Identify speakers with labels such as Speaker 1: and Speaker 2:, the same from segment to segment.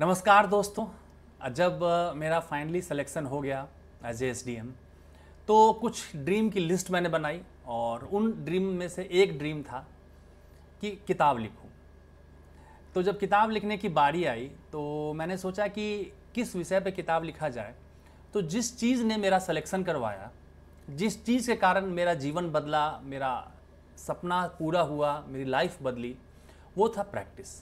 Speaker 1: नमस्कार दोस्तों जब मेरा फाइनली सिलेक्शन हो गया as A S D M तो कुछ ड्रीम की लिस्ट मैंने बनाई और उन ड्रीम में से एक ड्रीम था कि किताब लिखूं तो जब किताब लिखने की बारी आई तो मैंने सोचा कि किस विषय पे किताब लिखा जाए तो जिस चीज़ ने मेरा सिलेक्शन करवाया जिस चीज़ के कारण मेरा जीवन बदला मेरा सपना पूरा हुआ मेरी लाइफ बदली वो था प्रैक्टिस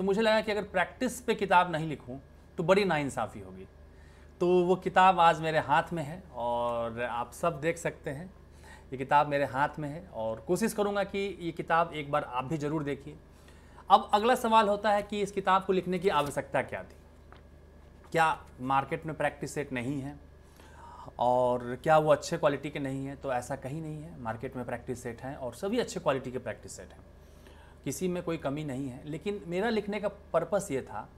Speaker 1: तो मुझे लगा कि अगर प्रैक्टिस पे किताब नहीं लिखूँ तो बड़ी नाइंसाफ़ी होगी तो वो किताब आज मेरे हाथ में है और आप सब देख सकते हैं ये किताब मेरे हाथ में है और कोशिश करूँगा कि ये किताब एक बार आप भी ज़रूर देखिए अब अगला सवाल होता है कि इस किताब को लिखने की आवश्यकता क्या थी क्या मार्केट में प्रैक्टिस सेट नहीं है और क्या वो अच्छे क्वालिटी के नहीं है तो ऐसा कहीं नहीं है मार्केट में प्रैक्टिस सेट हैं और सभी अच्छे क्वालिटी के प्रैक्टिस सेट हैं किसी में कोई कमी नहीं है लेकिन मेरा लिखने का पर्पस ये था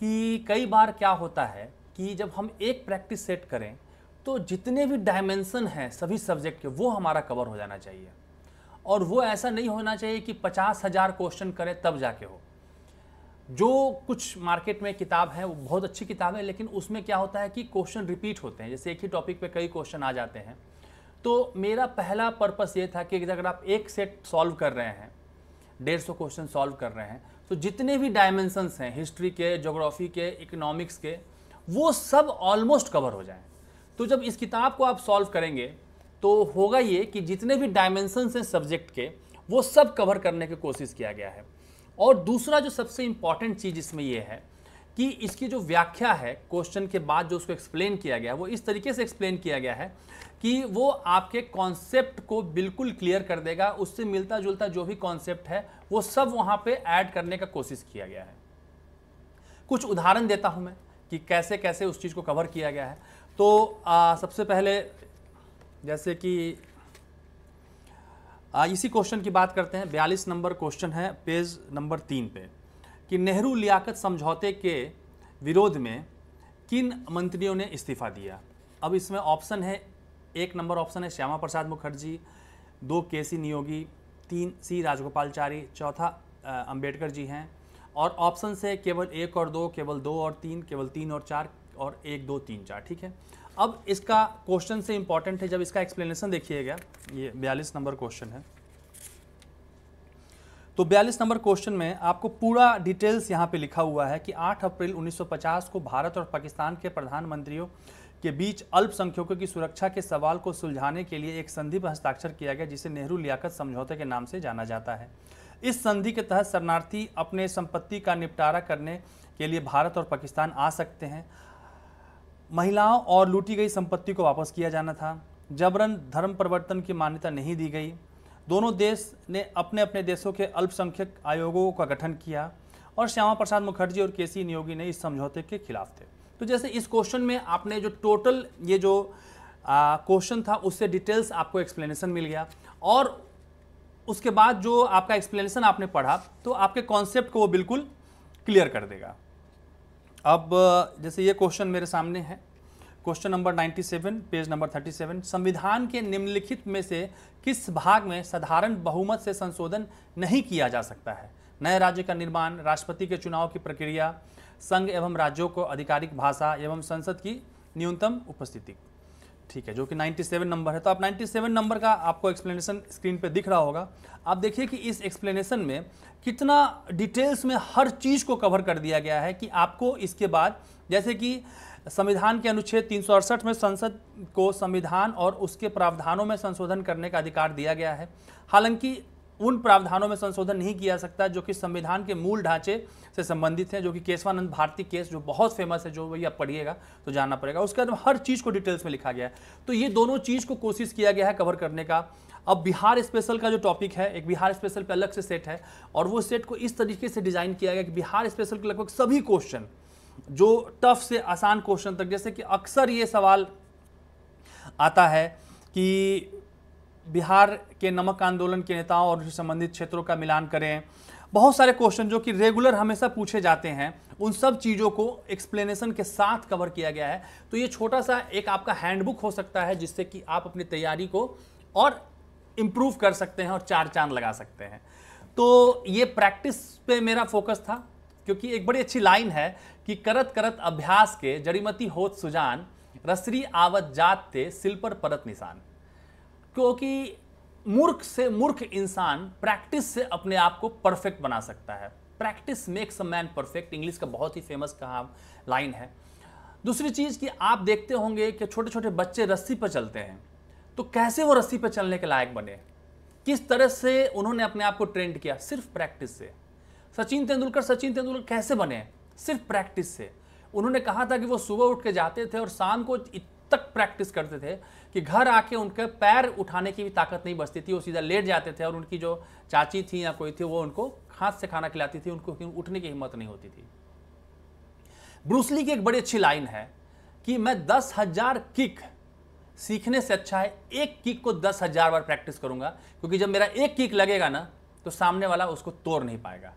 Speaker 1: कि कई बार क्या होता है कि जब हम एक प्रैक्टिस सेट करें तो जितने भी डायमेंसन हैं सभी सब्जेक्ट के वो हमारा कवर हो जाना चाहिए और वो ऐसा नहीं होना चाहिए कि पचास हज़ार क्वेश्चन करें तब जाके हो जो कुछ मार्केट में किताब है वो बहुत अच्छी किताब है लेकिन उसमें क्या होता है कि क्वेश्चन रिपीट होते हैं जैसे एक ही टॉपिक पे कई क्वेश्चन आ जाते हैं तो मेरा पहला पर्पस ये था कि अगर आप एक सेट सॉल्व कर रहे हैं डेढ़ सौ क्वेश्चन सॉल्व कर रहे हैं तो जितने भी डायमेंशंस हैं हिस्ट्री के जोग्राफी के इकोनॉमिक्स के वो सब ऑलमोस्ट कवर हो जाए तो जब इस किताब को आप सॉल्व करेंगे तो होगा ये कि जितने भी डायमेंशंस हैं सब्जेक्ट के वो सब कवर करने की कोशिश किया गया है और दूसरा जो सबसे इम्पॉर्टेंट चीज़ इसमें यह है कि इसकी जो व्याख्या है क्वेश्चन के बाद जो उसको एक्सप्लेन किया गया है वो इस तरीके से एक्सप्लेन किया गया है कि वो आपके कॉन्सेप्ट को बिल्कुल क्लियर कर देगा उससे मिलता जुलता जो भी कॉन्सेप्ट है वो सब वहाँ पे ऐड करने का कोशिश किया गया है कुछ उदाहरण देता हूं मैं कि कैसे कैसे उस चीज़ को कवर किया गया है तो आ, सबसे पहले जैसे कि आ, इसी क्वेश्चन की बात करते हैं बयालीस नंबर क्वेश्चन है पेज नंबर तीन पे कि नेहरू लियाकत समझौते के विरोध में किन मंत्रियों ने इस्तीफा दिया अब इसमें ऑप्शन है एक नंबर ऑप्शन है श्यामा प्रसाद मुखर्जी दो के सी नियोगी तीन सी राजगोपालचारी चौथा अंबेडकर जी हैं और ऑप्शन से केवल एक और दो केवल दो और तीन केवल तीन और चार और एक दो तीन चार ठीक है अब इसका क्वेश्चन से इम्पॉर्टेंट है जब इसका एक्सप्लेनेशन देखिएगा ये बयालीस नंबर क्वेश्चन है तो 42 नंबर क्वेश्चन में आपको पूरा डिटेल्स यहाँ पे लिखा हुआ है कि 8 अप्रैल 1950 को भारत और पाकिस्तान के प्रधानमंत्रियों के बीच अल्पसंख्यकों की सुरक्षा के सवाल को सुलझाने के लिए एक संधि पर हस्ताक्षर किया गया जिसे नेहरू लियाकत समझौते के नाम से जाना जाता है इस संधि के तहत शरणार्थी अपने संपत्ति का निपटारा करने के लिए भारत और पाकिस्तान आ सकते हैं महिलाओं और लूटी गई संपत्ति को वापस किया जाना था जबरन धर्म परिवर्तन की मान्यता नहीं दी गई दोनों देश ने अपने अपने देशों के अल्पसंख्यक आयोगों का गठन किया और श्यामा प्रसाद मुखर्जी और के सी नियोगी ने इस समझौते के खिलाफ थे तो जैसे इस क्वेश्चन में आपने जो टोटल ये जो क्वेश्चन था उससे डिटेल्स आपको एक्सप्लेनेशन मिल गया और उसके बाद जो आपका एक्सप्लेनेशन आपने पढ़ा तो आपके कॉन्सेप्ट को वो बिल्कुल क्लियर कर देगा अब जैसे ये क्वेश्चन मेरे सामने है क्वेश्चन नंबर 97 पेज नंबर 37 संविधान के निम्नलिखित में से किस भाग में साधारण बहुमत से संशोधन नहीं किया जा सकता है नए राज्य का निर्माण राष्ट्रपति के चुनाव की प्रक्रिया संघ एवं राज्यों को आधिकारिक भाषा एवं संसद की न्यूनतम उपस्थिति ठीक है जो कि 97 नंबर है तो आप 97 नंबर का आपको एक्सप्लेनेशन स्क्रीन पे दिख रहा होगा आप देखिए कि इस एक्सप्लेनेशन में कितना डिटेल्स में हर चीज़ को कवर कर दिया गया है कि आपको इसके बाद जैसे कि संविधान के अनुच्छेद तीन में संसद को संविधान और उसके प्रावधानों में संशोधन करने का अधिकार दिया गया है हालांकि उन प्रावधानों में संशोधन नहीं किया सकता जो कि संविधान के मूल ढांचे से संबंधित हैं जो कि केशवानंद भारती केस जो बहुत फेमस है जो वही आप पढ़िएगा तो जानना पड़ेगा उसके बाद हर चीज़ को डिटेल्स में लिखा गया है तो ये दोनों चीज़ को कोशिश किया गया है कवर करने का अब बिहार स्पेशल का जो टॉपिक है एक बिहार स्पेशल पर अलग से सेट है और वो सेट को इस तरीके से डिज़ाइन किया गया कि बिहार स्पेशल के लगभग सभी क्वेश्चन जो टफ से आसान क्वेश्चन तक जैसे कि अक्सर ये सवाल आता है कि बिहार के नमक आंदोलन के नेताओं और उससे संबंधित क्षेत्रों का मिलान करें बहुत सारे क्वेश्चन जो कि रेगुलर हमेशा पूछे जाते हैं उन सब चीज़ों को एक्सप्लेनेशन के साथ कवर किया गया है तो ये छोटा सा एक आपका हैंडबुक हो सकता है जिससे कि आप अपनी तैयारी को और इम्प्रूव कर सकते हैं और चार चांद लगा सकते हैं तो ये प्रैक्टिस पे मेरा फोकस था क्योंकि एक बड़ी अच्छी लाइन है कि करत करत अभ्यास के जड़ीमती होत सुजान रसरी आवत जात ते सिल पर परत निशान क्योंकि मूर्ख से मूर्ख इंसान प्रैक्टिस से अपने आप को परफेक्ट बना सकता है practice makes a man perfect English का बहुत ही फेमस कहा लाइन है दूसरी चीज़ कि आप देखते होंगे कि छोटे छोटे बच्चे रस्सी पर चलते हैं तो कैसे वो रस्सी पर चलने के लायक बने किस तरह से उन्होंने अपने आप को ट्रेंड किया सिर्फ प्रैक्टिस से सचिन तेंदुलकर सचिन तेंदुलकर कैसे बने सिर्फ प्रैक्टिस से उन्होंने कहा था कि वो सुबह उठ के जाते थे और शाम को तक प्रैक्टिस करते थे कि घर आके उनके पैर उठाने की भी ताकत नहीं बचती थी वो सीधा लेट जाते थे और उनकी जो चाची थी या कोई थी वो उनको हाथ से खाना खिलाती थी उनको उठने की हिम्मत नहीं होती थी ब्रूसली की एक बड़ी अच्छी लाइन है कि मैं दस हजार किक सीखने से अच्छा है एक किक को दस हजार बार प्रैक्टिस करूंगा क्योंकि जब मेरा एक किक लगेगा ना तो सामने वाला उसको तोड़ नहीं पाएगा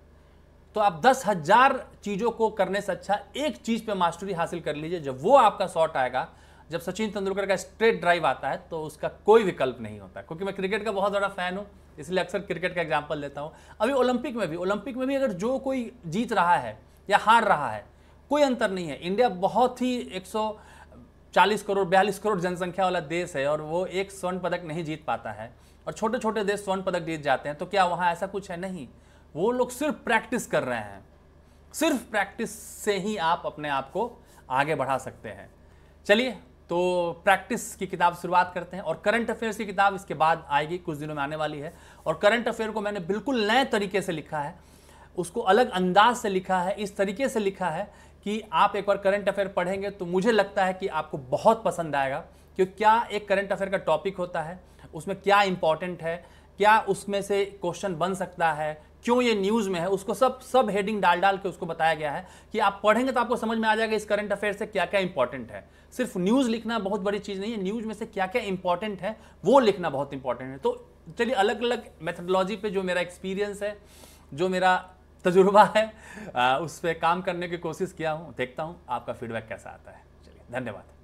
Speaker 1: तो आप दस हजार चीज़ों को करने से अच्छा एक चीज़ पे मास्टरी हासिल कर लीजिए जब वो आपका शॉट आएगा जब सचिन तेंदुलकर का स्ट्रेट ड्राइव आता है तो उसका कोई विकल्प नहीं होता क्योंकि मैं क्रिकेट का बहुत बड़ा फैन हूँ इसलिए अक्सर क्रिकेट का एग्जाम्पल लेता हूँ अभी ओलंपिक में भी ओलंपिक में भी अगर जो कोई जीत रहा है या हार रहा है कोई अंतर नहीं है इंडिया बहुत ही एक चालीस करोड़ बयालीस करोड़ जनसंख्या वाला देश है और वो एक स्वर्ण पदक नहीं जीत पाता है और छोटे छोटे देश स्वर्ण पदक जीत जाते हैं तो क्या वहाँ ऐसा कुछ है नहीं वो लोग सिर्फ प्रैक्टिस कर रहे हैं सिर्फ प्रैक्टिस से ही आप अपने आप को आगे बढ़ा सकते हैं चलिए तो प्रैक्टिस की किताब शुरुआत करते हैं और करंट अफेयर्स की किताब इसके बाद आएगी कुछ दिनों में आने वाली है और करंट अफेयर को मैंने बिल्कुल नए तरीके से लिखा है उसको अलग अंदाज से लिखा है इस तरीके से लिखा है कि आप एक बार करंट अफेयर पढ़ेंगे तो मुझे लगता है कि आपको बहुत पसंद आएगा कि क्या एक करंट अफेयर का टॉपिक होता है उसमें क्या इंपॉर्टेंट है क्या उसमें से क्वेश्चन बन सकता है क्यों ये न्यूज़ में है उसको सब सब हेडिंग डाल डाल के उसको बताया गया है कि आप पढ़ेंगे तो आपको समझ में आ जाएगा इस करंट अफेयर से क्या क्या इंपॉर्टेंट है सिर्फ न्यूज़ लिखना बहुत बड़ी चीज़ नहीं है न्यूज़ में से क्या क्या इंपॉर्टेंट है वो लिखना बहुत इंपॉर्टेंट है तो चलिए अलग अलग मेथडोलॉजी पे जो मेरा एक्सपीरियंस है जो मेरा तजुर्बा है उस पर काम करने की कोशिश किया हूँ देखता हूँ आपका फीडबैक कैसा आता है चलिए धन्यवाद